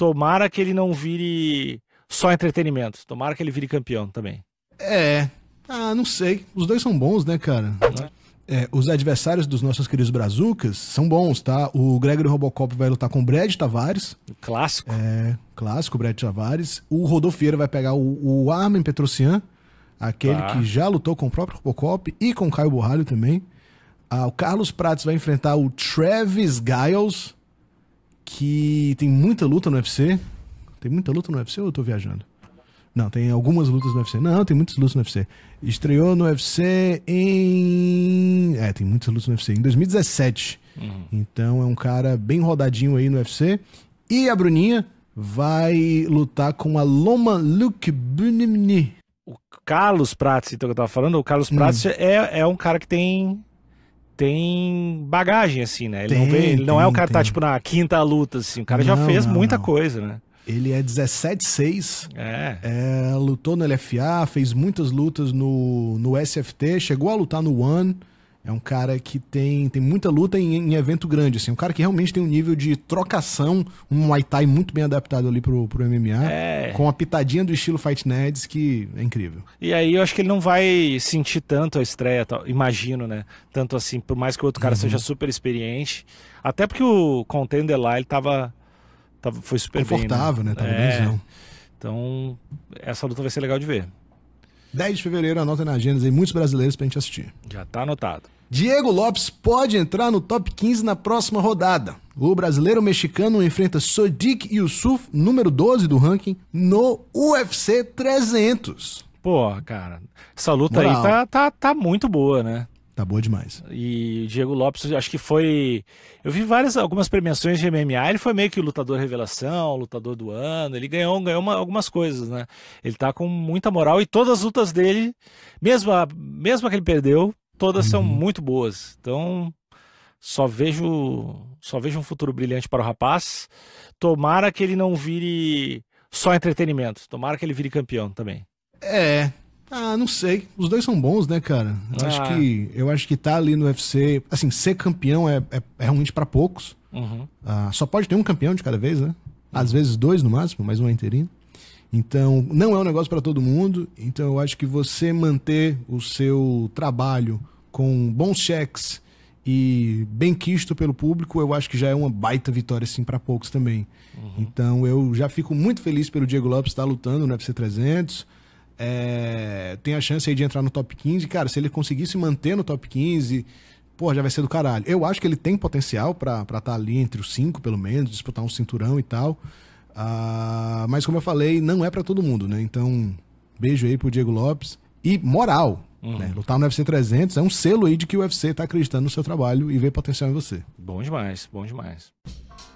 tomara que ele não vire só entretenimento. Tomara que ele vire campeão também. É. Ah, não sei. Os dois são bons, né, cara? É, os adversários dos nossos queridos Brazucas são bons, tá? O Gregory Robocop vai lutar com o Brad Tavares. Clássico. É, clássico, Brad Tavares. O Rodolfo Vieira vai pegar o, o Armin Petrocian, aquele tá. que já lutou com o próprio Robocop e com o Caio Borralho também. Ah, o Carlos Prates vai enfrentar o Travis Giles que tem muita luta no UFC. Tem muita luta no UFC ou eu tô viajando? Não, tem algumas lutas no UFC. Não, tem muitas lutas no UFC. Estreou no UFC em. É, tem muitas lutas no UFC. Em 2017. Uhum. Então é um cara bem rodadinho aí no UFC. E a Bruninha vai lutar com a Loma Luke Bunimni. O Carlos Prats, então que eu tava falando, o Carlos Prats hum. é, é um cara que tem tem bagagem, assim, né? Ele, tem, não, vê, ele tem, não, é o cara que tá, tipo, na quinta luta, assim. O cara não, já fez não, muita coisa, né? Ele é 17-6. É. é. Lutou no LFA, fez muitas lutas no, no SFT, chegou a lutar no One. É um cara que tem, tem muita luta em, em, evento grande, assim. Um cara que realmente tem um nível de trocação, um Muay Thai muito bem adaptado ali pro, pro MMA. É. Com a pitadinha do estilo Fight Neds, que é incrível. E aí eu acho que ele não vai sentir tanto a estreia, imagino, né? Tanto assim, por mais que o outro cara uhum. seja super experiente. Até porque o Contender lá, ele tava... tava foi super Confortável, bem, né? né? Tava é. bem Então, essa luta vai ser legal de ver. 10 de fevereiro, anota na agenda e muitos brasileiros pra gente assistir. Já tá anotado. Diego Lopes pode entrar no top 15 na próxima rodada. O brasileiro mexicano enfrenta Sodiq Yusuf, número 12 do ranking, no UFC 300. Pô, cara, essa luta Moral. aí tá, tá, tá muito boa, né? Tá boa demais. E Diego Lopes, acho que foi. Eu vi várias, algumas premiações de MMA, ele foi meio que o lutador revelação, lutador do ano, ele ganhou, ganhou uma, algumas coisas, né? Ele tá com muita moral e todas as lutas dele, mesmo a, mesmo a que ele perdeu, todas uhum. são muito boas. Então, só vejo só vejo um futuro brilhante para o rapaz. Tomara que ele não vire só entretenimento, tomara que ele vire campeão também. É, ah, não sei. Os dois são bons, né, cara? Eu, ah. acho, que, eu acho que tá ali no UFC. Assim, ser campeão é, é, é realmente para poucos. Uhum. Ah, só pode ter um campeão de cada vez, né? Às vezes dois no máximo, mas um é interino. Então, não é um negócio para todo mundo. Então, eu acho que você manter o seu trabalho com bons cheques e bem quisto pelo público, eu acho que já é uma baita vitória, assim, para poucos também. Uhum. Então, eu já fico muito feliz pelo Diego Lopes estar tá lutando no UFC 300. É, tem a chance aí de entrar no top 15. Cara, se ele conseguir se manter no top 15, pô, já vai ser do caralho. Eu acho que ele tem potencial para estar tá ali entre os cinco, pelo menos, disputar um cinturão e tal. Ah, mas como eu falei, não é para todo mundo, né? Então, beijo aí pro Diego Lopes. E moral, Uhum. Né? Lutar no UFC 300 é um selo aí de que o UFC está acreditando no seu trabalho e vê potencial em você. Bom demais, bom demais.